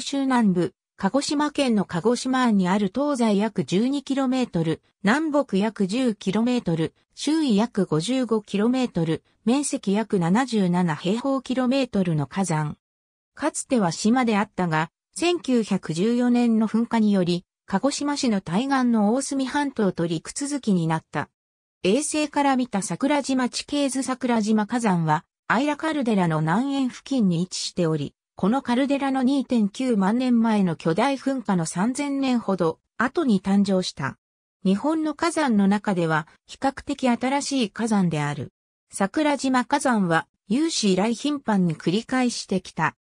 州南部、鹿児島県の鹿児島湾にある東西約 12km、南北約 10km、周囲約 55km、面積約77平方キロメートルの火山。かつては島であったが、1914年の噴火により、鹿児島市の対岸の大隅半島と陸続きになった。衛星から見た桜島地形図桜島火山は、アイラカルデラの南縁付近に位置しており、このカルデラの2.9万年前の巨大噴火の3000年ほど後に誕生した。日本の火山の中では比較的新しい火山である。桜島火山は有史以来頻繁に繰り返してきた。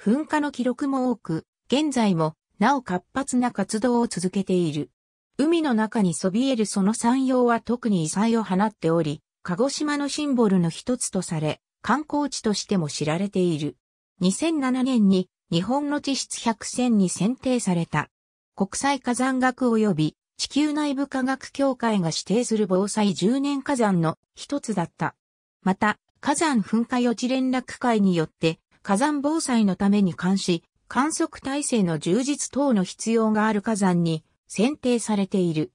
噴火の記録も多く、現在もなお活発な活動を続けている。海の中にそびえるその山陽は特に異彩を放っており、鹿児島のシンボルの一つとされ、観光地としても知られている。2007年に日本の地質百選に選定された。国際火山学及び地球内部科学協会が指定する防災10年火山の一つだった。また、火山噴火予知連絡会によって火山防災のために監視、観測体制の充実等の必要がある火山に選定されている。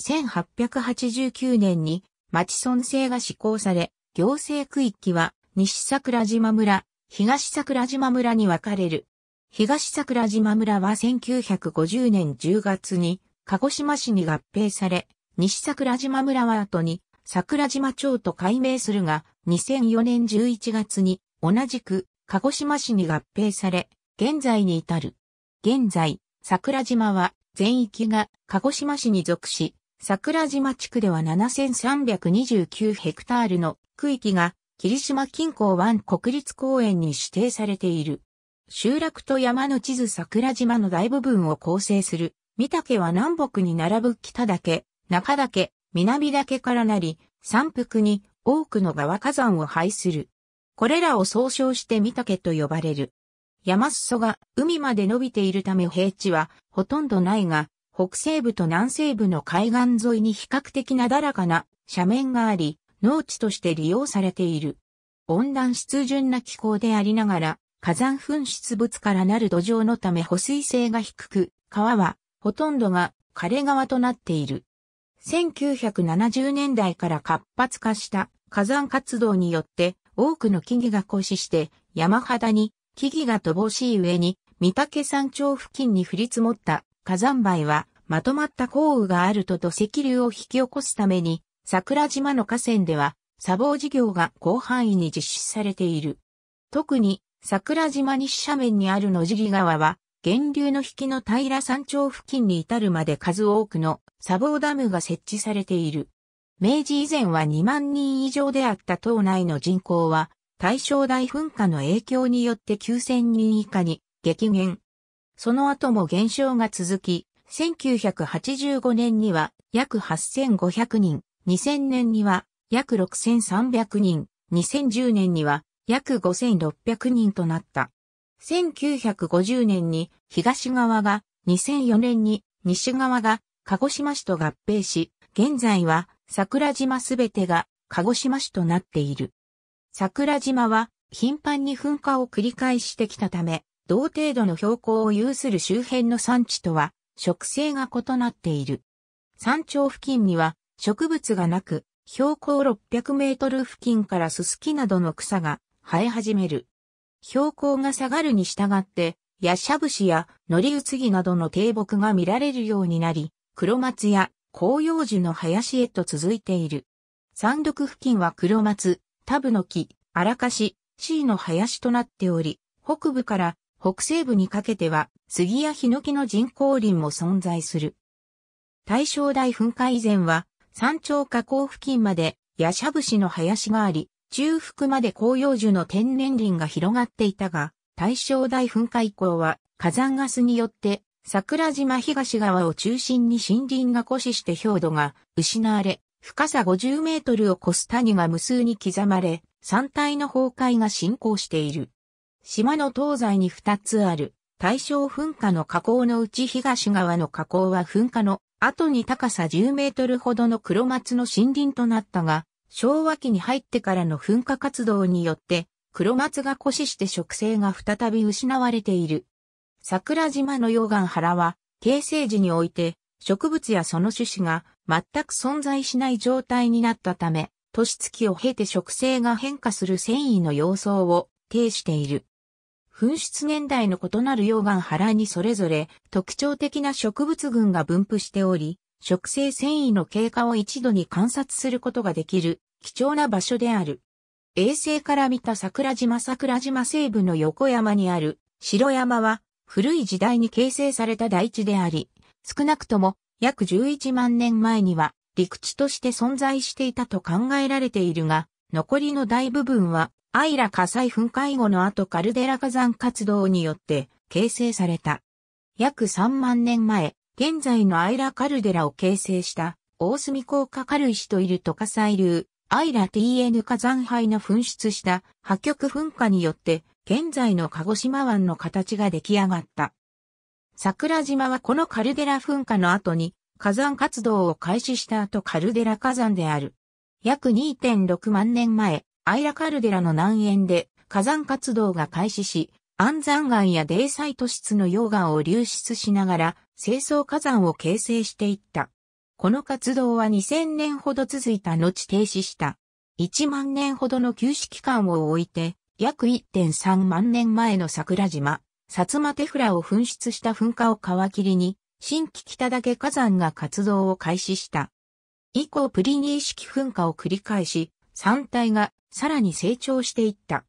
1889年に町村制が施行され、行政区域は西桜島村、東桜島村に分かれる。東桜島村は1950年10月に鹿児島市に合併され、西桜島村は後に桜島町と改名するが、2004年11月に同じく鹿児島市に合併され、現在に至る。現在、桜島は全域が鹿児島市に属し、桜島地区では7329ヘクタールの区域が霧島近郊湾国立公園に指定されている。集落と山の地図桜島の大部分を構成する、三岳は南北に並ぶ北岳、中岳、南岳からなり、山腹に多くの川火山を排する。これらを総称して三岳と呼ばれる。山裾が海まで伸びているため平地はほとんどないが、北西部と南西部の海岸沿いに比較的なだらかな斜面があり、農地として利用されている。温暖湿潤な気候でありながら、火山噴出物からなる土壌のため保水性が低く、川はほとんどが枯れ川となっている。1970年代から活発化した火山活動によって多くの木々が枯死して山肌に木々が乏しい上に三岳山頂付近に降り積もった火山灰はまとまった降雨があると土石流を引き起こすために桜島の河川では、砂防事業が広範囲に実施されている。特に、桜島西斜面にある野尻川は、源流の引きの平山頂付近に至るまで数多くの砂防ダムが設置されている。明治以前は2万人以上であった島内の人口は、大正大噴火の影響によって9000人以下に激減。その後も減少が続き、1985年には約8500人、2000年には約6300人、2010年には約5600人となった。1950年に東側が、2004年に西側が鹿児島市と合併し、現在は桜島すべてが鹿児島市となっている。桜島は頻繁に噴火を繰り返してきたため、同程度の標高を有する周辺の山地とは、植生が異なっている。山頂付近には植物がなく、標高600メートル付近からススキなどの草が生え始める。標高が下がるに従って、ヤシャブシやノリウツギなどの低木が見られるようになり、黒松や紅葉樹の林へと続いている。山麓付近は黒松、タブの木、荒かし、シーの林となっており、北部から北西部にかけては、杉やヒノキの人工林も存在する。大正大噴火以前は、山頂河口付近まで、ヤシャブシの林があり、中腹まで紅葉樹の天然林が広がっていたが、大正大噴火以降は火山ガスによって桜島東側を中心に森林が枯死して氷土が失われ、深さ50メートルを越す谷が無数に刻まれ、山体の崩壊が進行している。島の東西に2つある大正噴火の河口のうち東側の河口は噴火の後に高さ10メートルほどの黒松の森林となったが、昭和期に入ってからの噴火活動によって、黒松が枯死して植生が再び失われている。桜島の溶岩原は、形成時において、植物やその種子が全く存在しない状態になったため、年月を経て植生が変化する繊維の様相を呈している。噴出年代の異なる溶岩原にそれぞれ特徴的な植物群が分布しており、植生繊維の経過を一度に観察することができる貴重な場所である。衛星から見た桜島桜島西部の横山にある白山は古い時代に形成された大地であり、少なくとも約11万年前には陸地として存在していたと考えられているが、残りの大部分はアイラ火災噴火後の後カルデラ火山活動によって形成された。約3万年前、現在のアイラカルデラを形成した大隅高架軽石といると火砕流、アイラ TN 火山灰の噴出した破局噴火によって現在の鹿児島湾の形が出来上がった。桜島はこのカルデラ噴火の後に火山活動を開始した後カルデラ火山である。約2.6万年前、アイラカルデラの南縁で火山活動が開始し、安山岩や泥サイト質の溶岩を流出しながら清掃火山を形成していった。この活動は2000年ほど続いた後停止した。1万年ほどの休止期間を置いて、約1.3万年前の桜島、薩摩テフラを噴出した噴火を皮切りに、新規北岳火山が活動を開始した。以降プリニー式噴火を繰り返し、山体がさらに成長していった。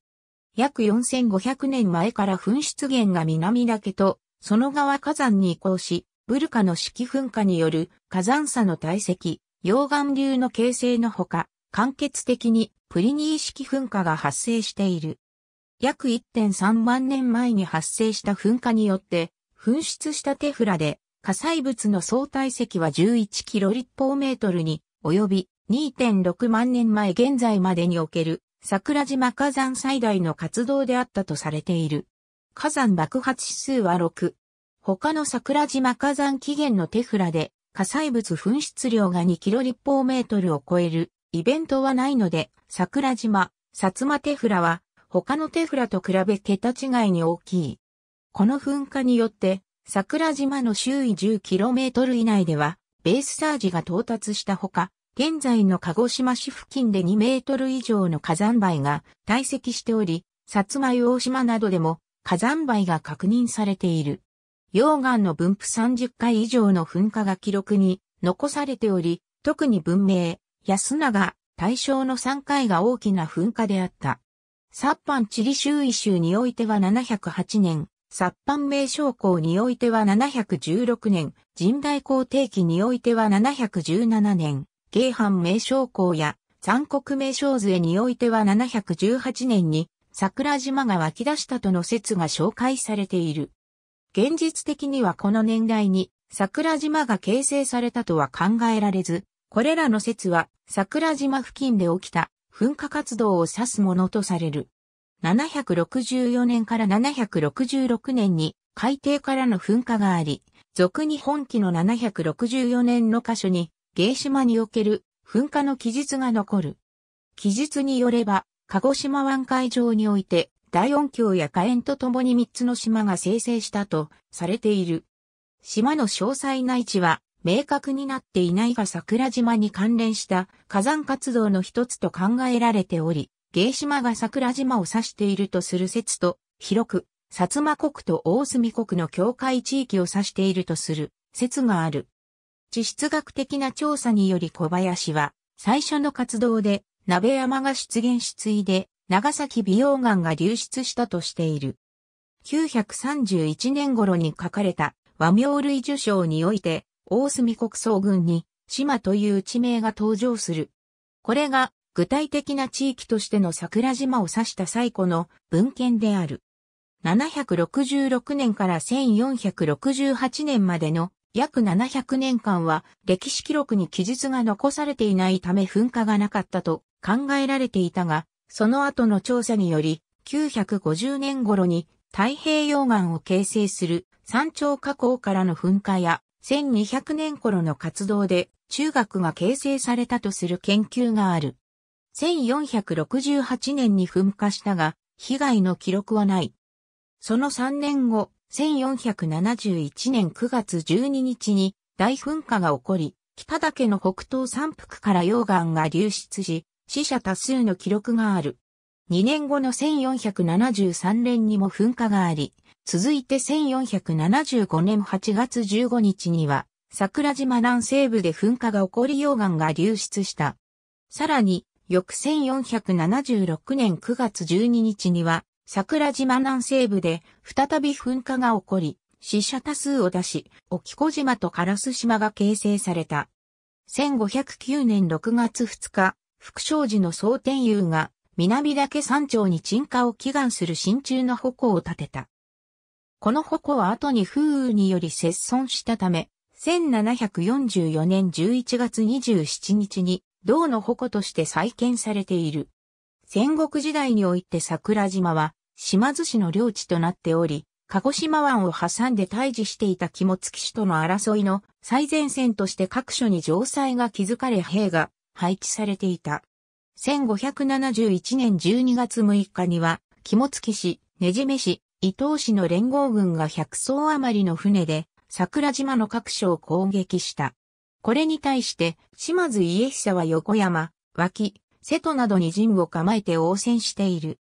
約4500年前から噴出源が南岳と、その側火山に移行し、ブルカの式噴火による火山差の堆積、溶岩流の形成のほか、間欠的にプリニー式噴火が発生している。約1.3万年前に発生した噴火によって、噴出したテフラで火砕物の相体積は11キロ立方メートルに及び、2.6万年前現在までにおける桜島火山最大の活動であったとされている。火山爆発指数は6。他の桜島火山起源のテフラで火災物噴出量が2キロ立方メートルを超えるイベントはないので、桜島、薩摩テフラは他のテフラと比べ桁違いに大きい。この噴火によって、桜島の周囲 10km 以内では、ベースサージが到達したほか、現在の鹿児島市付近で2メートル以上の火山灰が堆積しており、薩摩大島などでも火山灰が確認されている。溶岩の分布30回以上の噴火が記録に残されており、特に文明、安永、大正の3回が大きな噴火であった。札幌地理周囲州においては708年、札幌名将校においては716年、神代皇帝期においては717年、芸藩名称校や三国名称図においては718年に桜島が湧き出したとの説が紹介されている。現実的にはこの年代に桜島が形成されたとは考えられず、これらの説は桜島付近で起きた噴火活動を指すものとされる。764年から766年に海底からの噴火があり、俗に本記の764年の箇所に芸島における噴火の記述が残る。記述によれば、鹿児島湾海上において、大音響や火炎とともに3つの島が生成したとされている。島の詳細な位置は明確になっていないが桜島に関連した火山活動の一つと考えられており、芸島が桜島を指しているとする説と、広く、薩摩国と大隅国の境界地域を指しているとする説がある。地質学的な調査により小林は、最初の活動で、鍋山が出現しついで、長崎美容岩が流出したとしている。931年頃に書かれた和名類受賞において、大隅国総軍に、島という地名が登場する。これが、具体的な地域としての桜島を指した最古の文献である。766年から1468年までの約700年間は歴史記録に記述が残されていないため噴火がなかったと考えられていたが、その後の調査により、950年頃に太平洋岸を形成する山頂火口からの噴火や1200年頃の活動で中学が形成されたとする研究がある。1468年に噴火したが、被害の記録はない。その3年後、1471年9月12日に大噴火が起こり、北岳の北東山腹から溶岩が流出し、死者多数の記録がある。2年後の1473年にも噴火があり、続いて1475年8月15日には、桜島南西部で噴火が起こり溶岩が流出した。さらに、翌1476年9月12日には、桜島南西部で再び噴火が起こり、死者多数を出し、沖小島と烏島が形成された。1509年6月2日、福祥寺の蒼天遊が南岳山頂に沈下を祈願する真鍮の矛を立てた。この矛は後に風雨により折損したため、1744年11月27日に銅の矛として再建されている。戦国時代において桜島は島津氏の領地となっており、鹿児島湾を挟んで退治していた肝付氏との争いの最前線として各所に城塞が築かれ兵が配置されていた。1571年12月6日には、肝付市、ねじめ市、伊東氏の連合軍が100艘余りの船で桜島の各所を攻撃した。これに対して島津家久は横山、脇、瀬戸などに陣を構えて応戦している。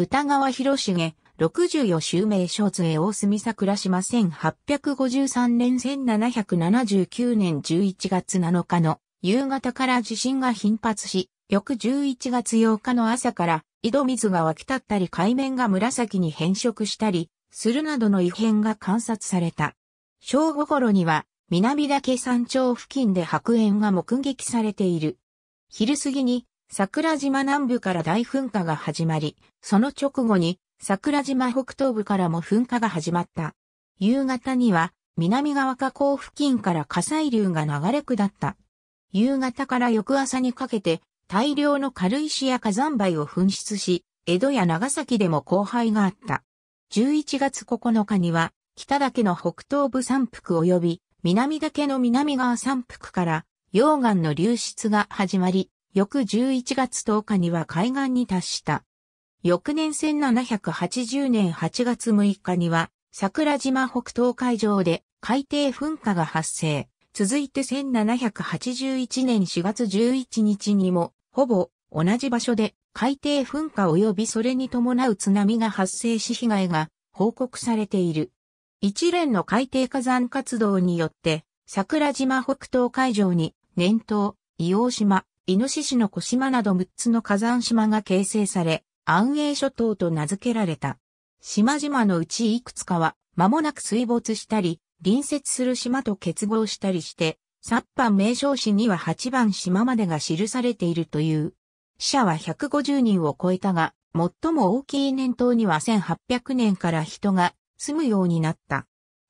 歌川広重、六十四襲名小津へ大隅桜島1853年1779年11月7日の夕方から地震が頻発し、翌11月8日の朝から井戸水が湧き立ったり海面が紫に変色したりするなどの異変が観察された。正午頃には南岳山頂付近で白煙が目撃されている。昼過ぎに桜島南部から大噴火が始まり、その直後に桜島北東部からも噴火が始まった。夕方には南側河口付近から火砕流が流れ下った。夕方から翌朝にかけて大量の軽石や火山灰を噴出し、江戸や長崎でも荒廃があった。11月9日には北岳の北東部山腹及び南岳の南側山腹から溶岩の流出が始まり、翌11月10日には海岸に達した。翌年1780年8月6日には、桜島北東海上で海底噴火が発生。続いて1781年4月11日にも、ほぼ同じ場所で海底噴火及びそれに伴う津波が発生し被害が報告されている。一連の海底火山活動によって、桜島北東海上に、年頭、硫黄島、イノシシの小島など6つの火山島が形成され、安永諸島と名付けられた。島々のうちいくつかは、間もなく水没したり、隣接する島と結合したりして、サッパン名称市には8番島までが記されているという。死者は150人を超えたが、最も大きい年頭には1800年から人が住むようになった。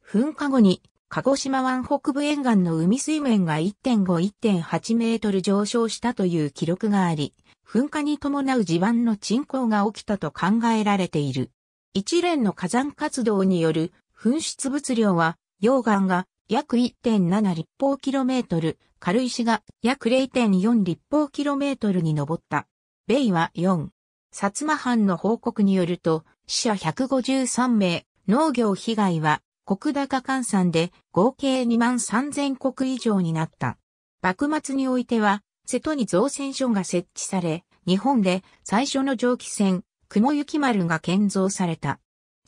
噴火後に鹿児島湾北部沿岸の海水面が1.5-1.8メートル上昇したという記録があり、噴火に伴う地盤の沈降が起きたと考えられている。一連の火山活動による噴出物量は、溶岩が約1.7立方キロメートル、軽石が約0.4立方キロメートルに上った。米は4。薩摩藩の報告によると、死者153名、農業被害は国高換算で合計2万3000国以上になった。幕末においては、瀬戸に造船所が設置され、日本で最初の蒸気船、雲行丸が建造された。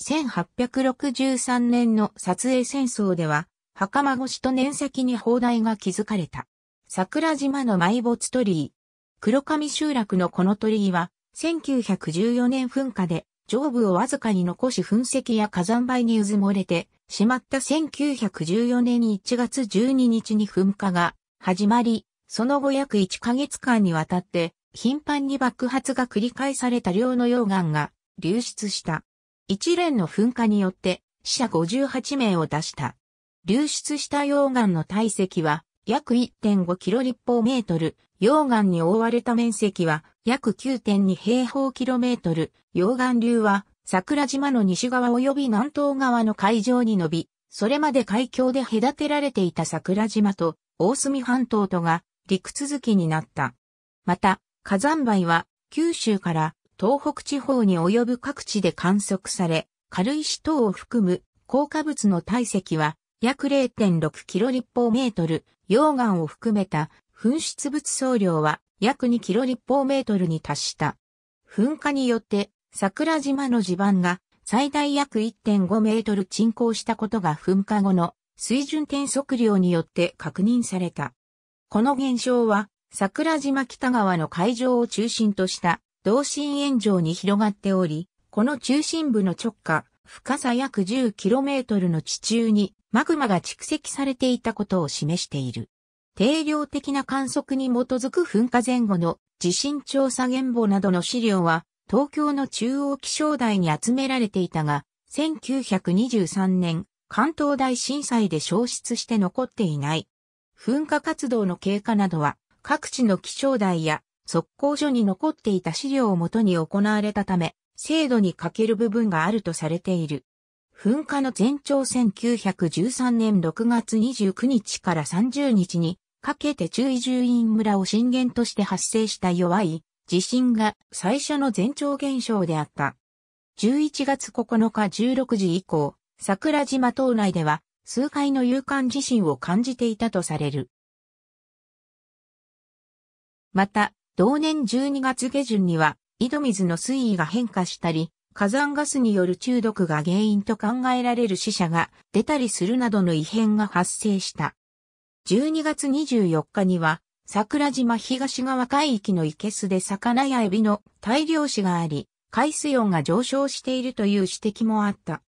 1863年の撮影戦争では、袴越しと年先に砲台が築かれた。桜島の埋没鳥居。黒上集落のこの鳥居は、1914年噴火で、上部をわずかに残し噴石や火山灰に渦漏もれて、しまった1914年1月12日に噴火が始まり、その後約1ヶ月間にわたって頻繁に爆発が繰り返された量の溶岩が流出した。一連の噴火によって死者58名を出した。流出した溶岩の体積は約1.5キロ立方メートル、溶岩に覆われた面積は約9.2平方キロメートル、溶岩流は桜島の西側及び南東側の海上に伸び、それまで海峡で隔てられていた桜島と大隅半島とが陸続きになった。また、火山灰は九州から東北地方に及ぶ各地で観測され、軽石等を含む硬化物の体積は約0.6キロ立方メートル、溶岩を含めた噴出物総量は約2キロ立方メートルに達した。噴火によって桜島の地盤が最大約1.5メートル沈降したことが噴火後の水準転測量によって確認された。この現象は桜島北側の海上を中心とした同心円状に広がっており、この中心部の直下、深さ約1 0トルの地中にマグマが蓄積されていたことを示している。定量的な観測に基づく噴火前後の地震調査現場などの資料は東京の中央気象台に集められていたが、1923年、関東大震災で消失して残っていない。噴火活動の経過などは、各地の気象台や、測候所に残っていた資料をもとに行われたため、制度に欠ける部分があるとされている。噴火の前兆1913年6月29日から30日にかけて注意住院村を震源として発生した弱い地震が最初の前兆現象であった。11月9日16時以降、桜島島内では数回の有感地震を感じていたとされる。また、同年12月下旬には、井戸水の水位が変化したり、火山ガスによる中毒が原因と考えられる死者が出たりするなどの異変が発生した。12月24日には桜島東側海域の生けで魚やエビの大量死があり、海水温が上昇しているという指摘もあった。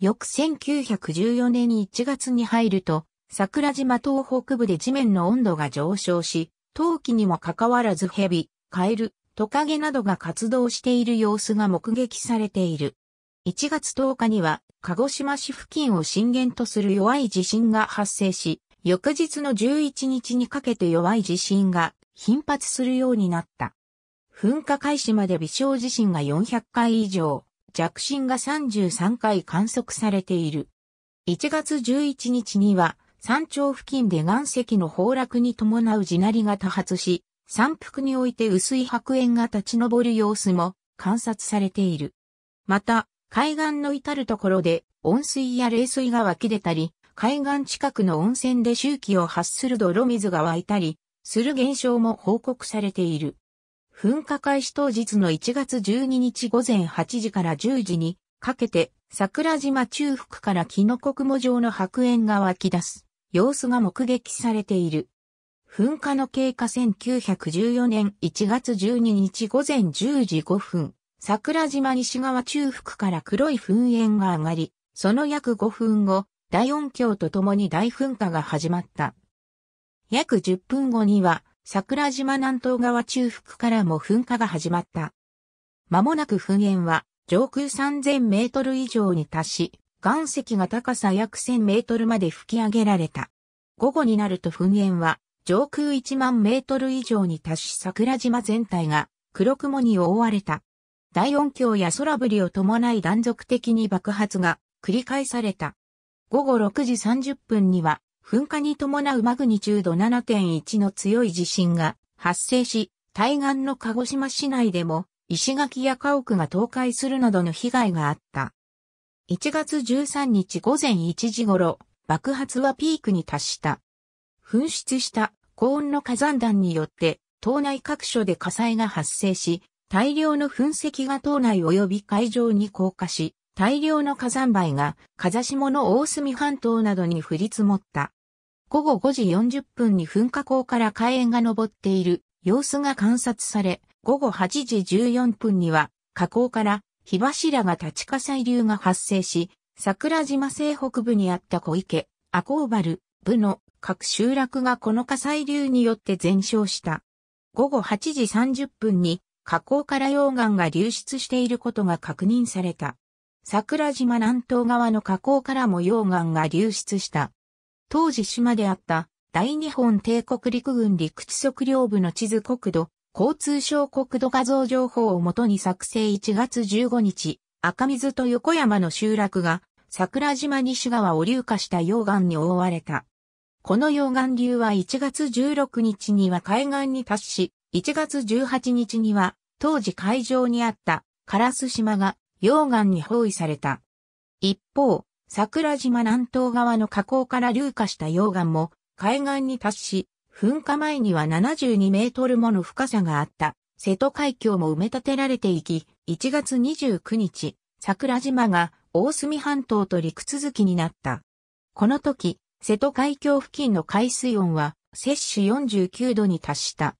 翌1914年1月に入ると、桜島東北部で地面の温度が上昇し、冬季にもかかわらずヘビ、カエル、トカゲなどが活動している様子が目撃されている。1月10日には、鹿児島市付近を震源とする弱い地震が発生し、翌日の11日にかけて弱い地震が頻発するようになった。噴火開始まで微小地震が400回以上、弱震が33回観測されている。1月11日には、山頂付近で岩石の崩落に伴う地鳴りが多発し、山腹において薄い白煙が立ち上る様子も観察されている。また、海岸の至るところで温水や冷水が湧き出たり、海岸近くの温泉で周期を発する泥水が湧いたり、する現象も報告されている。噴火開始当日の1月12日午前8時から10時にかけて桜島中腹からキノコ雲状の白煙が湧き出す様子が目撃されている。噴火の経過1914年1月12日午前10時5分、桜島西側中腹から黒い噴煙が上がり、その約5分後、大音響とともに大噴火が始まった。約10分後には、桜島南東側中腹からも噴火が始まった。間もなく噴煙は、上空3000メートル以上に達し、岩石が高さ約1000メートルまで吹き上げられた。午後になると噴煙は、上空1万メートル以上に達し桜島全体が黒雲に覆われた。大音響や空振りを伴い断続的に爆発が繰り返された。午後6時30分には、噴火に伴うマグニチュード7.1の強い地震が発生し、対岸の鹿児島市内でも石垣や家屋が倒壊するなどの被害があった。1月13日午前1時頃、爆発はピークに達した。噴出した高温の火山弾によって、島内各所で火災が発生し、大量の噴石が島内及び海上に降下し、大量の火山灰が風下の大隅半島などに降り積もった。午後5時40分に噴火口から火炎が昇っている様子が観察され、午後8時14分には火口から火柱が立ち火砕流が発生し、桜島西北部にあった小池、赤尾、丸、部の各集落がこの火砕流によって全焼した。午後8時30分に火口から溶岩が流出していることが確認された。桜島南東側の河口からも溶岩が流出した。当時島であった大日本帝国陸軍陸地測量部の地図国土、交通省国土画像情報をもとに作成1月15日、赤水と横山の集落が桜島西側を流下した溶岩に覆われた。この溶岩流は1月16日には海岸に達し、1月18日には当時海上にあったカラス島が溶岩に包囲された。一方、桜島南東側の河口から流下した溶岩も海岸に達し、噴火前には72メートルもの深さがあった。瀬戸海峡も埋め立てられていき、1月29日、桜島が大隅半島と陸続きになった。この時、瀬戸海峡付近の海水温は摂氏49度に達した。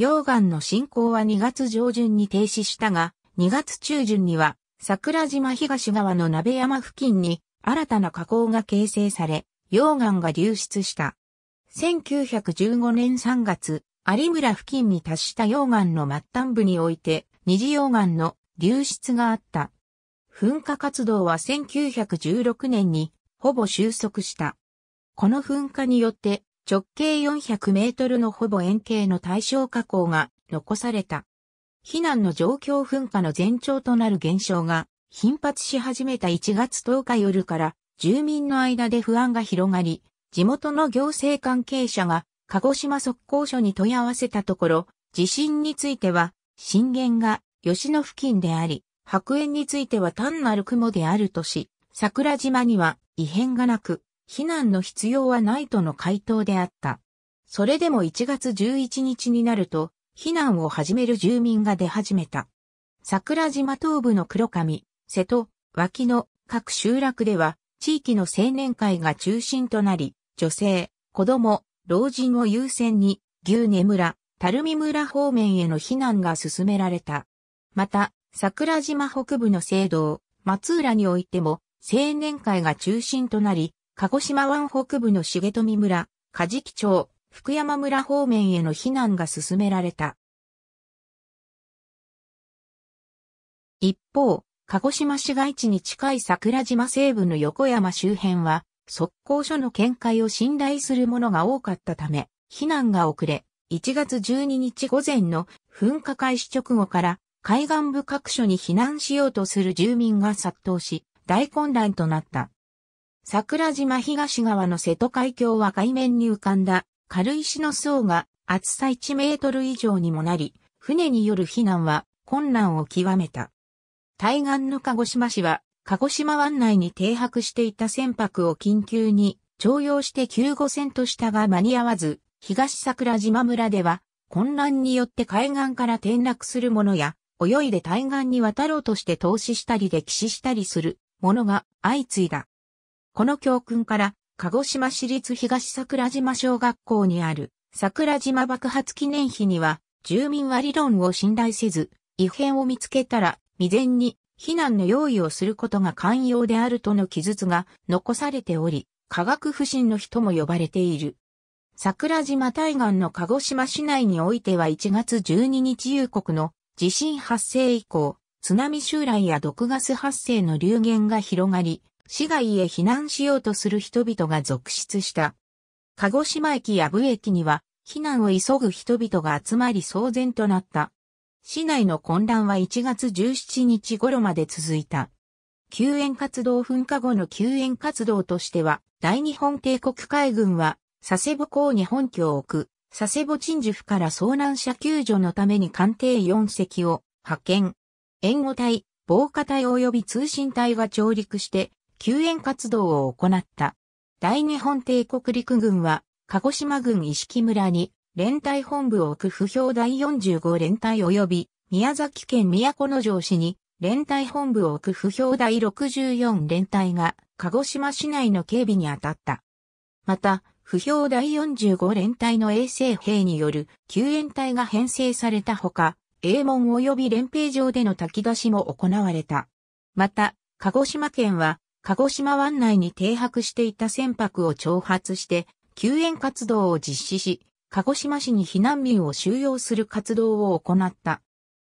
溶岩の進行は2月上旬に停止したが、2月中旬には桜島東側の鍋山付近に新たな河口が形成され、溶岩が流出した。1915年3月、有村付近に達した溶岩の末端部において、二次溶岩の流出があった。噴火活動は1916年にほぼ収束した。この噴火によって直径400メートルのほぼ円形の対象加口が残された。避難の状況噴火の前兆となる現象が頻発し始めた1月10日夜から住民の間で不安が広がり、地元の行政関係者が鹿児島速攻所に問い合わせたところ、地震については震源が吉野付近であり、白煙については単なる雲であるとし、桜島には異変がなく、避難の必要はないとの回答であった。それでも1月11日になると、避難を始める住民が出始めた。桜島東部の黒髪、瀬戸、脇の各集落では地域の青年会が中心となり、女性、子供、老人を優先に牛根村、垂水村方面への避難が進められた。また、桜島北部の聖堂、松浦においても青年会が中心となり、鹿児島湾北部の重富村、梶木町、福山村方面への避難が進められた。一方、鹿児島市街地に近い桜島西部の横山周辺は、速攻所の見解を信頼する者が多かったため、避難が遅れ、1月12日午前の噴火開始直後から海岸部各所に避難しようとする住民が殺到し、大混乱となった。桜島東側の瀬戸海峡は海面に浮かんだ軽石の層が厚さ1メートル以上にもなり、船による避難は困難を極めた。対岸の鹿児島市は、鹿児島湾内に停泊していた船舶を緊急に徴用して救護船としたが間に合わず、東桜島村では、混乱によって海岸から転落する者や、泳いで対岸に渡ろうとして投資したり歴史したりするものが相次いだ。この教訓から、鹿児島市立東桜島小学校にある桜島爆発記念碑には、住民は理論を信頼せず、異変を見つけたら、未然に避難の用意をすることが寛容であるとの記述が残されており、科学不信の人も呼ばれている。桜島対岸の鹿児島市内においては1月12日夕刻の地震発生以降、津波襲来や毒ガス発生の流言が広がり、市外へ避難しようとする人々が続出した。鹿児島駅や武駅には、避難を急ぐ人々が集まり騒然となった。市内の混乱は1月17日頃まで続いた。救援活動噴火後の救援活動としては、大日本帝国海軍は、佐世保港に本拠を置く、佐世保鎮守府から遭難者救助のために艦艇4隻を派遣。援護隊、防火隊及び通信隊が上陸して、救援活動を行った。大日本帝国陸軍は、鹿児島軍石木村に、連隊本部を置く不評第45連隊及び、宮崎県都城市に、連隊本部を置く不評第64連隊が、鹿児島市内の警備に当たった。また、不評第45連隊の衛生兵による救援隊が編成されたほか、英門及び連兵場での炊き出しも行われた。また、鹿児島県は鹿児島湾内に停泊していた船舶を挑発して、救援活動を実施し、鹿児島市に避難民を収容する活動を行った。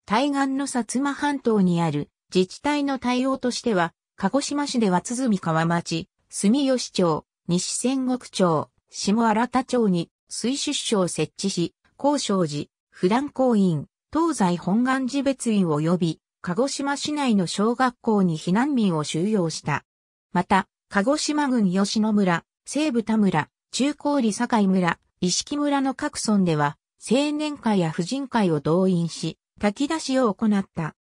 対岸の薩摩半島にある自治体の対応としては、鹿児島市では鼓川町、住吉町、西仙石町、下新田町に水出所を設置し、高渉寺、普段公院、東西本願寺別院を呼び、鹿児島市内の小学校に避難民を収容した。また、鹿児島郡吉野村、西部田村、中高里境村、石木村の各村では、青年会や婦人会を動員し、炊き出しを行った。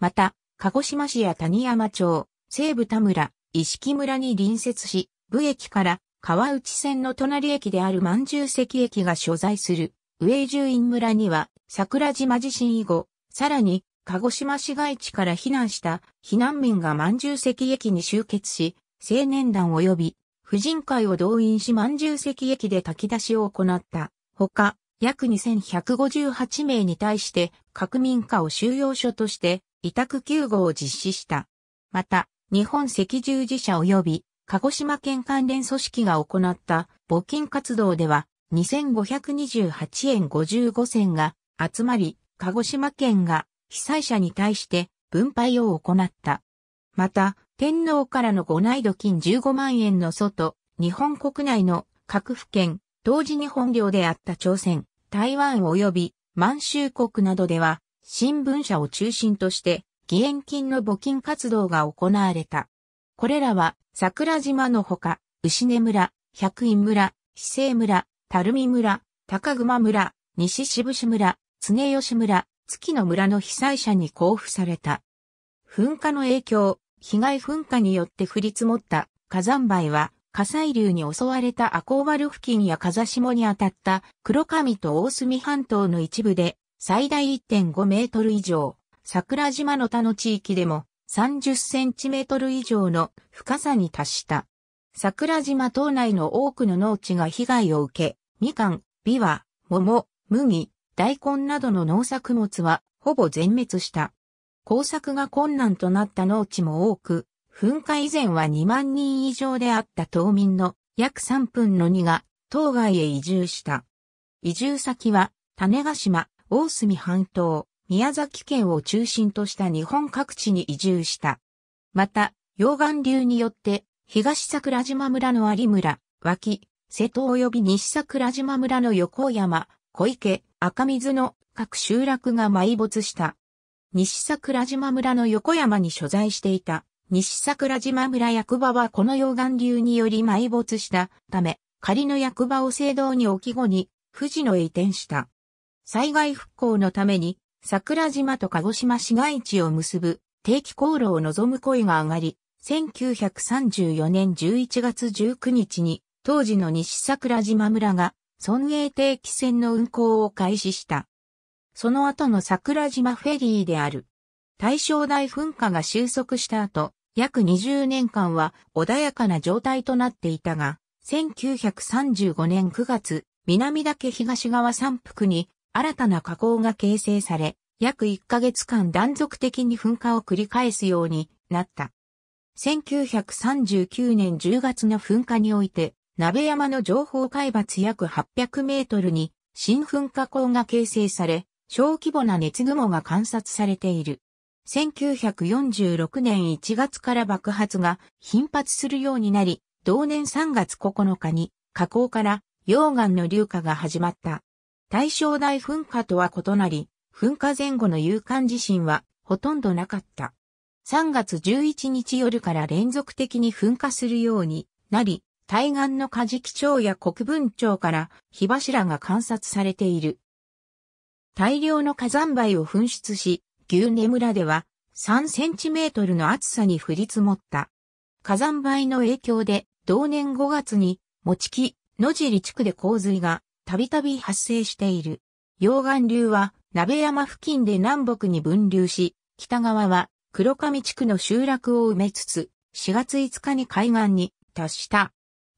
また、鹿児島市や谷山町、西部田村、石木村に隣接し、武駅から川内線の隣駅である万州石駅が所在する上住院村には桜島地震以後、さらに鹿児島市街地から避難した避難民が満獣石駅に集結し、青年団及び婦人会を動員し満獣石駅で炊き出しを行った。ほか、約2158名に対して各民家を収容所として委託救護を実施した。また、日本赤十字社及び鹿児島県関連組織が行った募金活動では2528円55銭が集まり、鹿児島県が被災者に対して分配を行った。また、天皇からのご内度金15万円の外、日本国内の各府県、当時日本領であった朝鮮、台湾及び満州国などでは、新聞社を中心として、義援金の募金活動が行われた。これらは、桜島のほか、牛根村、百院村、市政村、垂水村、高熊村、西渋志村、常吉村、月の村の被災者に交付された。噴火の影響、被害噴火によって降り積もった火山灰は火砕流に襲われたアコーバル付近や風下に当たった黒神と大隅半島の一部で最大1.5メートル以上、桜島の他の地域でも30センチメートル以上の深さに達した。桜島島内の多くの農地が被害を受け、みかん、ビワ、桃、麦、大根などの農作物はほぼ全滅した。工作が困難となった農地も多く、噴火以前は2万人以上であった島民の約3分の2が島外へ移住した。移住先は種ヶ島、大隅半島、宮崎県を中心とした日本各地に移住した。また、溶岩流によって東桜島村の有村、脇、瀬戸及び西桜島村の横山、小池、赤水の各集落が埋没した。西桜島村の横山に所在していた西桜島村役場はこの溶岩流により埋没したため、仮の役場を制度に置き後に士野へ移転した。災害復興のために桜島と鹿児島市街地を結ぶ定期航路を望む声が上がり、1934年11月19日に当時の西桜島村が村営定期船の運航を開始した。その後の桜島フェリーである。大正大噴火が収束した後、約20年間は穏やかな状態となっていたが、1935年9月、南岳東側山腹に新たな河口が形成され、約1ヶ月間断続的に噴火を繰り返すようになった。1939年10月の噴火において、鍋山の情報海抜約800メートルに新噴火口が形成され、小規模な熱雲が観察されている。1946年1月から爆発が頻発するようになり、同年3月9日に火口から溶岩の流下が始まった。大正大噴火とは異なり、噴火前後の有感地震はほとんどなかった。3月11日夜から連続的に噴火するようになり、対岸のカジキ町や国分町から火柱が観察されている。大量の火山灰を噴出し、牛根村では3センチメートルの厚さに降り積もった。火山灰の影響で同年5月に、もちき、野尻地区で洪水がたびたび発生している。溶岩流は鍋山付近で南北に分流し、北側は黒上地区の集落を埋めつつ、4月5日に海岸に達した。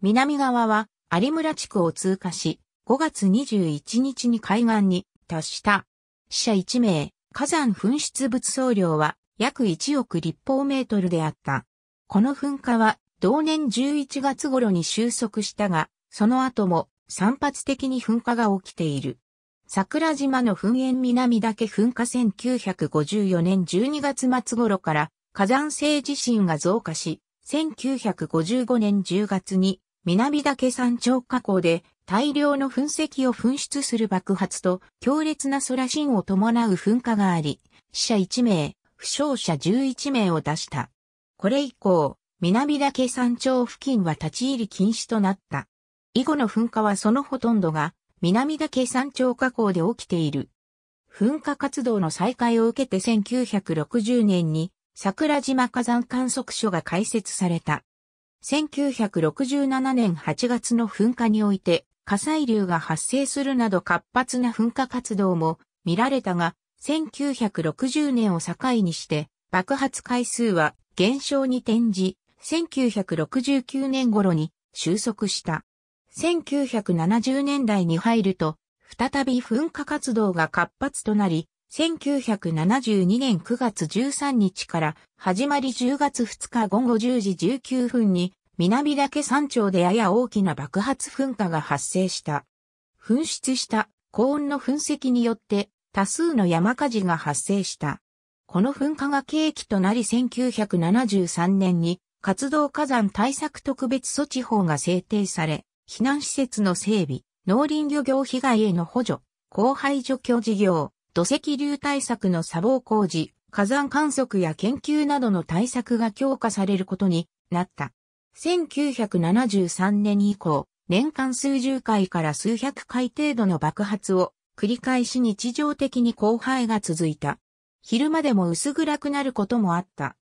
南側は有村地区を通過し、5月21日に海岸に達した。死者1名、火山噴出物総量は約1億立方メートルであった。この噴火は同年11月頃に収束したが、その後も散発的に噴火が起きている。桜島の噴煙南岳噴火1954年12月末頃から火山性地震が増加し、1955年10月に南岳山頂火口で大量の噴石を噴出する爆発と強烈な空振を伴う噴火があり、死者1名、負傷者11名を出した。これ以降、南岳山頂付近は立ち入り禁止となった。以後の噴火はそのほとんどが南岳山頂火口で起きている。噴火活動の再開を受けて1960年に桜島火山観測所が開設された。1967年8月の噴火において火砕流が発生するなど活発な噴火活動も見られたが、1960年を境にして爆発回数は減少に転じ、1969年頃に収束した。1970年代に入ると、再び噴火活動が活発となり、1972年9月13日から始まり10月2日午後10時19分に南岳山頂でやや大きな爆発噴火が発生した。噴出した高温の噴石によって多数の山火事が発生した。この噴火が契機となり1973年に活動火山対策特別措置法が制定され、避難施設の整備、農林漁業被害への補助、荒廃除去事業、土石流対策の砂防工事、火山観測や研究などの対策が強化されることになった。1973年以降、年間数十回から数百回程度の爆発を繰り返し日常的に荒廃が続いた。昼間でも薄暗くなることもあった。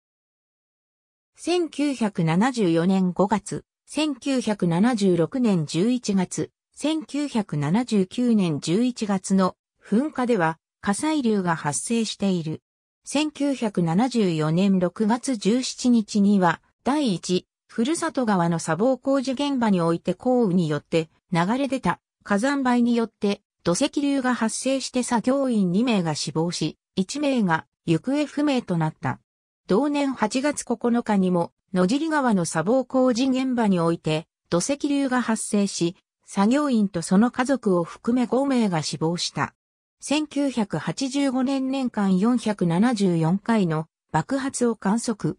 1974年5月、1976年11月、1979年11月の噴火では火砕流が発生している。1974年6月17日には、第一、ふるさと川の砂防工事現場において降雨によって流れ出た火山灰によって土石流が発生して作業員2名が死亡し、1名が行方不明となった。同年8月9日にも野尻川の砂防工事現場において土石流が発生し、作業員とその家族を含め5名が死亡した。1985年年間474回の爆発を観測。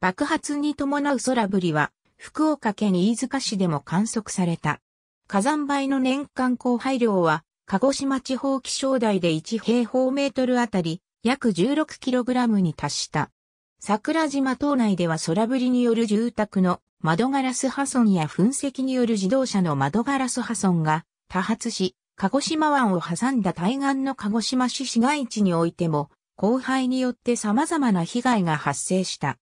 爆発に伴う空ぶりは、福岡県飯塚市でも観測された。火山灰の年間降灰量は、鹿児島地方気象台で1平方メートルあたり約 16kg に達した。桜島島内では空振りによる住宅の窓ガラス破損や噴石による自動車の窓ガラス破損が多発し、鹿児島湾を挟んだ対岸の鹿児島市市街地においても、荒廃によって様々な被害が発生した。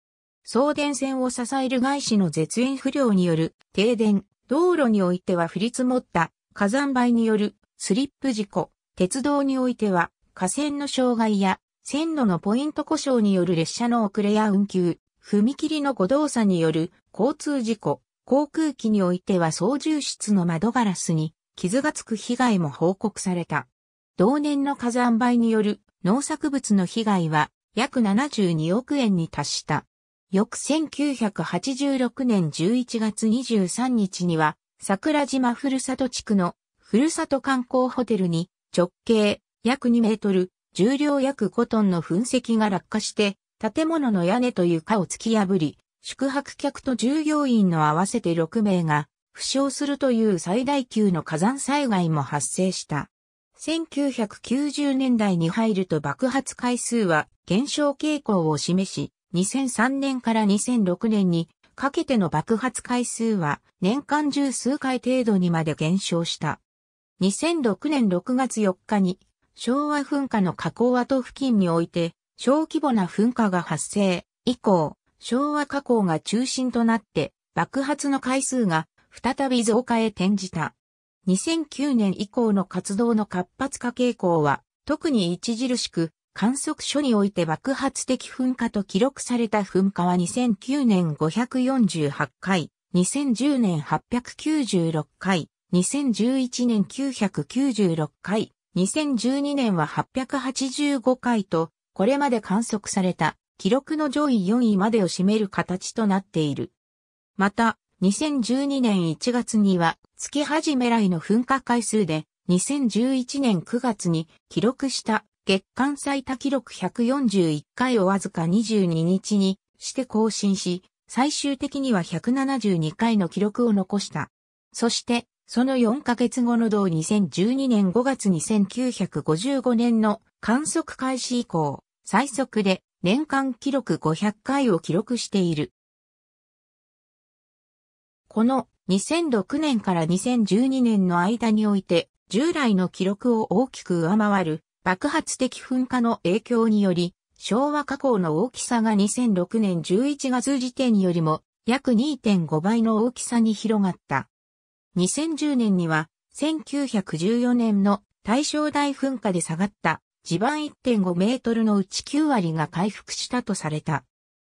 送電線を支える外資の絶縁不良による停電、道路においては降り積もった火山灰によるスリップ事故、鉄道においては河川の障害や線路のポイント故障による列車の遅れや運休、踏切の誤動作による交通事故、航空機においては操縦室の窓ガラスに傷がつく被害も報告された。同年の火山灰による農作物の被害は約72億円に達した。翌1986年11月23日には、桜島ふるさと地区のふるさと観光ホテルに直径約2メートル、重量約5トンの噴石が落下して、建物の屋根と床を突き破り、宿泊客と従業員の合わせて6名が負傷するという最大級の火山災害も発生した。1990年代に入ると爆発回数は減少傾向を示し、2003年から2006年にかけての爆発回数は年間十数回程度にまで減少した。2006年6月4日に昭和噴火の火口跡付近において小規模な噴火が発生以降、昭和火口が中心となって爆発の回数が再び増加へ転じた。2009年以降の活動の活発化傾向は、特に著しく、観測所において爆発的噴火と記録された噴火は2009年548回、2010年896回、2011年996回、2012年は885回と、これまで観測された記録の上位4位までを占める形となっている。また、2012年1月には月始め来の噴火回数で2011年9月に記録した月間最多記録141回をわずか22日にして更新し、最終的には172回の記録を残した。そして、その4ヶ月後の同2012年5月に1955年の観測開始以降、最速で年間記録500回を記録している。この2006年から2012年の間において、従来の記録を大きく上回る爆発的噴火の影響により、昭和火口の大きさが2006年11月時点よりも約2.5倍の大きさに広がった。2010年には1914年の大正大噴火で下がった地盤1.5メートルのうち9割が回復したとされた。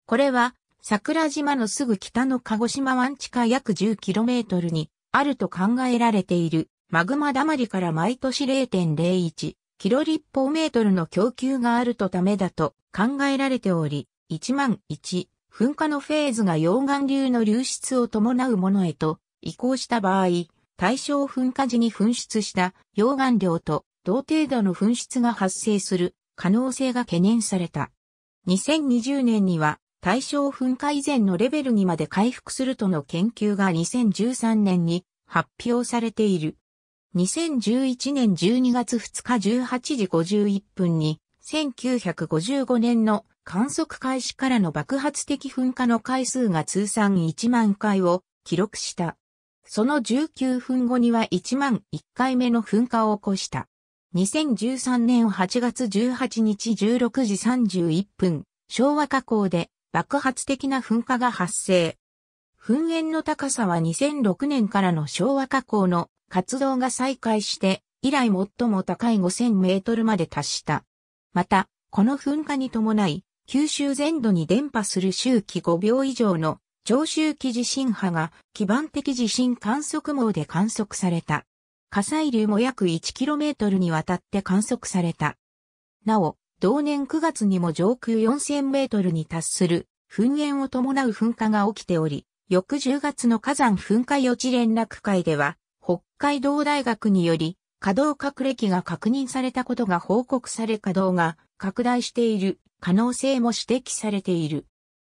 これは桜島のすぐ北の鹿児島湾地下約 10km にあると考えられているマグマだまりから毎年0.01キロ立方メートルの供給があるとためだと考えられており、1万1噴火のフェーズが溶岩流の流出を伴うものへと移行した場合、対象噴火時に噴出した溶岩量と同程度の噴出が発生する可能性が懸念された。2020年には対象噴火以前のレベルにまで回復するとの研究が2013年に発表されている。2011年12月2日18時51分に、1955年の観測開始からの爆発的噴火の回数が通算1万回を記録した。その19分後には1万1回目の噴火を起こした。2013年8月18日16時31分、昭和加口で爆発的な噴火が発生。噴煙の高さは2006年からの昭和火口の活動が再開して、以来最も高い5000メートルまで達した。また、この噴火に伴い、九州全土に伝播する周期5秒以上の長周期地震波が基盤的地震観測網で観測された。火砕流も約1トルにわたって観測された。なお、同年9月にも上空4000メートルに達する噴煙を伴う噴火が起きており、翌10月の火山噴火予知連絡会では、北海道大学により稼働れ機が確認されたことが報告され稼働が拡大している可能性も指摘されている。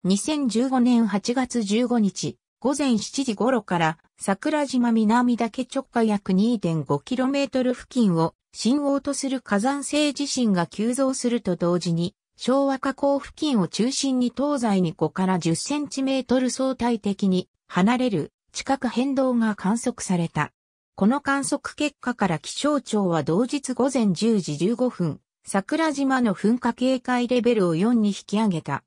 2015年8月15日、午前7時頃から桜島南岳直下約 2.5km 付近を信号とする火山性地震が急増すると同時に昭和河口付近を中心に東西に5から10センチメートル相対的に離れる地殻変動が観測された。この観測結果から気象庁は同日午前10時15分、桜島の噴火警戒レベルを4に引き上げた。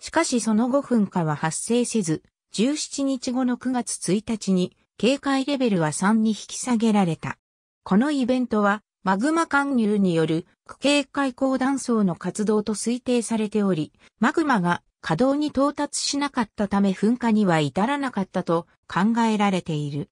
しかしその5噴火は発生せず、17日後の9月1日に警戒レベルは3に引き下げられた。このイベントはマグマ貫入による区警戒高断層の活動と推定されており、マグマが稼働に到達しなかったため噴火には至らなかったと考えられている。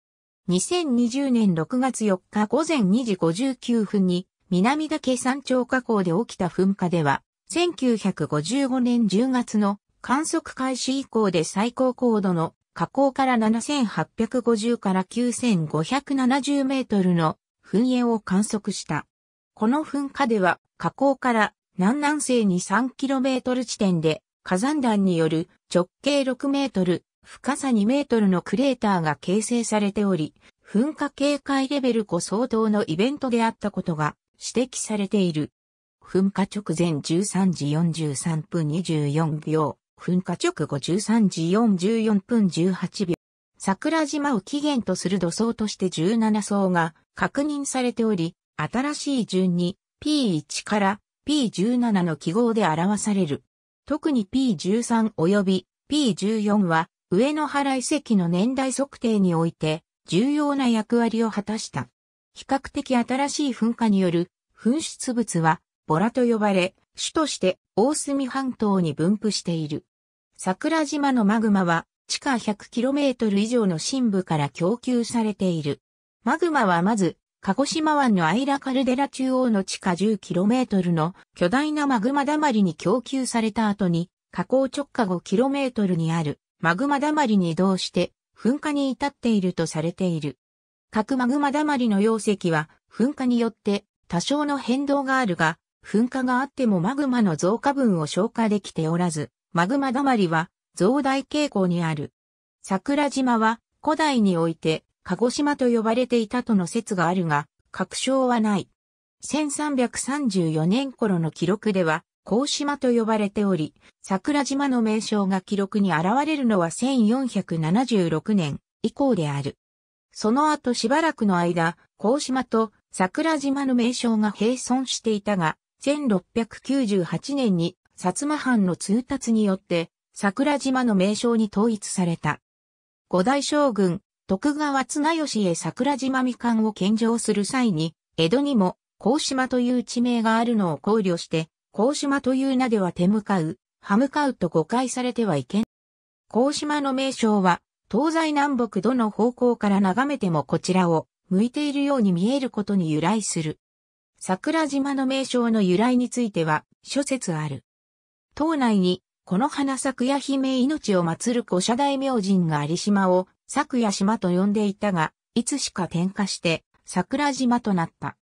2020年6月4日午前2時59分に南岳山頂火口で起きた噴火では、1955年10月の観測開始以降で最高高度の火口から7850から9570メートルの噴煙を観測した。この噴火では火口から南南西に3トル地点で火山弾による直径6メートル、深さ2メートルのクレーターが形成されており、噴火警戒レベル5相当のイベントであったことが指摘されている。噴火直前13時43分24秒、噴火直後13時44分18秒、桜島を起源とする土層として17層が確認されており、新しい順に P1 から P17 の記号で表される。特に P13 及び P14 は上野原遺跡の年代測定において重要な役割を果たした。比較的新しい噴火による噴出物はボラと呼ばれ、種として大隅半島に分布している。桜島のマグマは地下 100km 以上の深部から供給されている。マグマはまず、鹿児島湾のアイラカルデラ中央の地下 10km の巨大なマグマだまりに供給された後に、河口直下 5km にあるマグマだまりに移動して噴火に至っているとされている。各マグマだまりの溶石は噴火によって多少の変動があるが、噴火があってもマグマの増加分を消化できておらず、マグマ溜まりは増大傾向にある。桜島は古代において鹿児島と呼ばれていたとの説があるが、確証はない。1334年頃の記録では、甲島と呼ばれており、桜島の名称が記録に現れるのは1476年以降である。その後しばらくの間、甲島と桜島の名称が並存していたが、1698年に薩摩藩の通達によって桜島の名称に統一された。五代将軍、徳川綱吉へ桜島みかんを献上する際に、江戸にも、甲島という地名があるのを考慮して、甲島という名では手向かう、歯向かうと誤解されてはいけん。甲島の名称は、東西南北どの方向から眺めてもこちらを向いているように見えることに由来する。桜島の名称の由来については諸説ある。島内に、この花咲や姫命を祀る古社大明神が有島を、咲や島と呼んでいたが、いつしか転化して、桜島となった。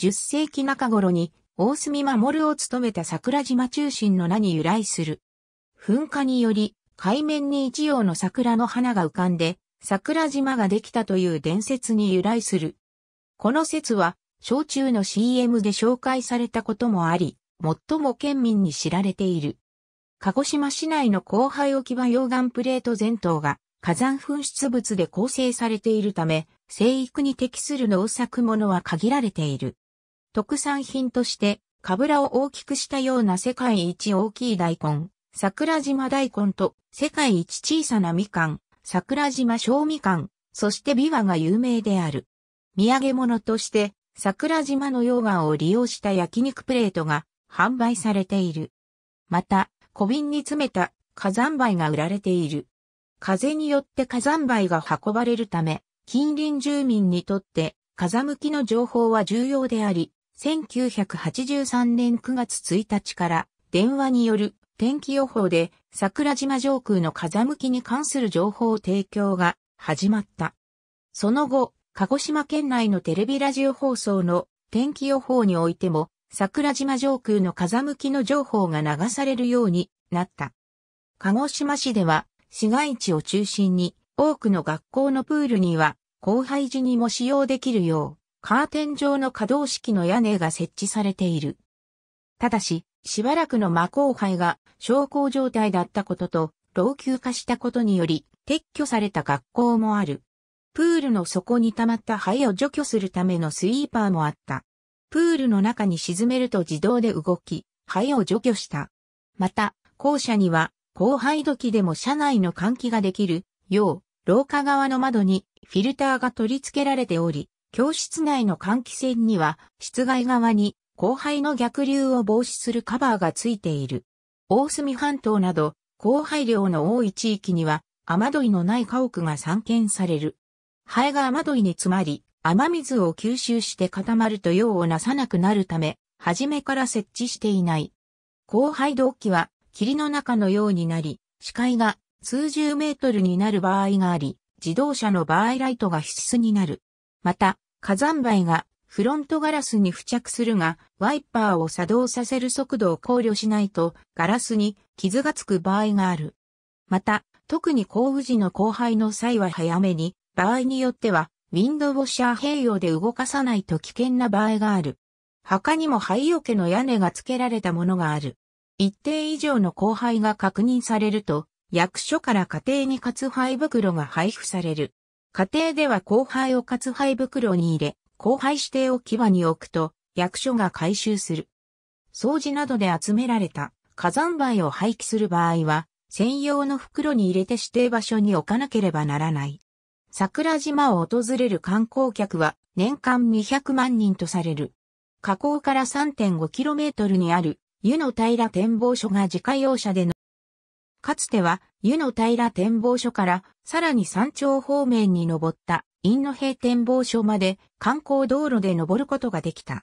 10世紀中頃に、大隅守を務めた桜島中心の名に由来する。噴火により、海面に一葉の桜の花が浮かんで、桜島ができたという伝説に由来する。この説は、焼酎の CM で紹介されたこともあり、最も県民に知られている。鹿児島市内の後輩置き場溶岩プレート全島が火山噴出物で構成されているため、生育に適する農作物は限られている。特産品として、カブラを大きくしたような世界一大きい大根、桜島大根と世界一小さなみかん、桜島小みかん、そしてビワが有名である。土産物として桜島の溶岩を利用した焼肉プレートが販売されている。また、小瓶に詰めた火山灰が売られている。風によって火山灰が運ばれるため、近隣住民にとって風向きの情報は重要であり、1983年9月1日から電話による天気予報で桜島上空の風向きに関する情報提供が始まった。その後、鹿児島県内のテレビラジオ放送の天気予報においても、桜島上空の風向きの情報が流されるようになった。鹿児島市では、市街地を中心に、多くの学校のプールには、後廃時にも使用できるよう、カーテン状の可動式の屋根が設置されている。ただし、しばらくの真後輩が小康状態だったことと、老朽化したことにより、撤去された学校もある。プールの底に溜まった灰を除去するためのスイーパーもあった。プールの中に沈めると自動で動き、灰を除去した。また、校舎には、後輩時でも車内の換気ができるよう、廊下側の窓にフィルターが取り付けられており、教室内の換気扇には、室外側に後輩の逆流を防止するカバーがついている。大隅半島など、後輩量の多い地域には、雨どいのない家屋が散見される。ハエが雨どいに詰まり、雨水を吸収して固まると用をなさなくなるため、初めから設置していない。後輩動機は霧の中のようになり、視界が数十メートルになる場合があり、自動車の場合ライトが必須になる。また、火山灰がフロントガラスに付着するが、ワイパーを作動させる速度を考慮しないと、ガラスに傷がつく場合がある。また、特に降雨時の後輩の際は早めに場合によっては、ウィンドウォッシャー併用で動かさないと危険な場合がある。墓にも灰桶の屋根が付けられたものがある。一定以上の後輩が確認されると、役所から家庭に活灰袋が配布される。家庭では後輩を活灰袋に入れ、後輩指定を牙に置くと、役所が回収する。掃除などで集められた火山灰を廃棄する場合は、専用の袋に入れて指定場所に置かなければならない。桜島を訪れる観光客は年間200万人とされる。河口から 3.5km にある湯の平展望所が自家用車での、かつては湯の平展望所からさらに山頂方面に登った陰の平展望所まで観光道路で登ることができた。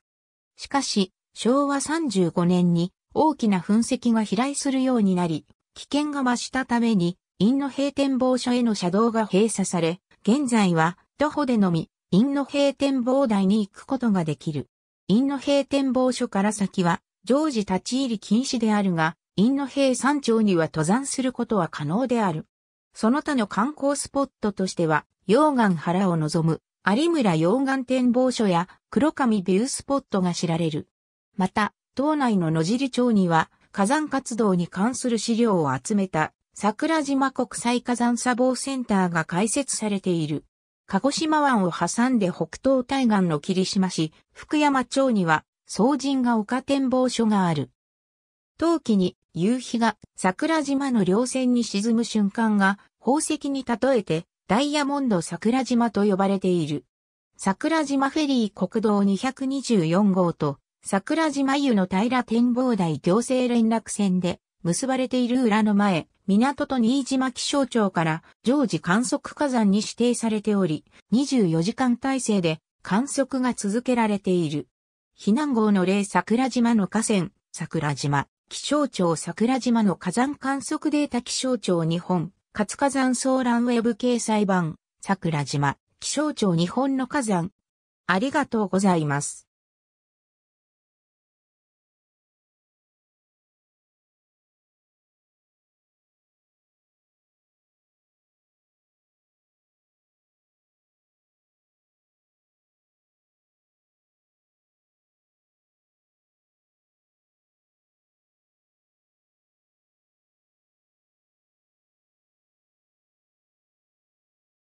しかし、昭和35年に大きな噴石が飛来するようになり、危険が増したために、陰の平展望所への車道が閉鎖され、現在は徒歩でのみ、陰の平展望台に行くことができる。陰の平展望所から先は常時立ち入り禁止であるが、陰の平山頂には登山することは可能である。その他の観光スポットとしては、溶岩原を望む有村溶岩展望所や黒髪ビュースポットが知られる。また、島内の野尻町には火山活動に関する資料を集めた桜島国際火山砂防センターが開設されている。鹿児島湾を挟んで北東対岸の霧島市、福山町には、総人が丘展望所がある。冬季に夕日が桜島の稜線に沈む瞬間が宝石に例えてダイヤモンド桜島と呼ばれている。桜島フェリー国道224号と桜島湯の平展望台行政連絡船で結ばれている裏の前、港と新島気象庁から常時観測火山に指定されており、24時間体制で観測が続けられている。避難号の例桜島の河川、桜島、気象庁桜島の火山観測データ気象庁日本、活火山騒乱ウェブ掲載版、桜島、気象庁日本の火山。ありがとうございます。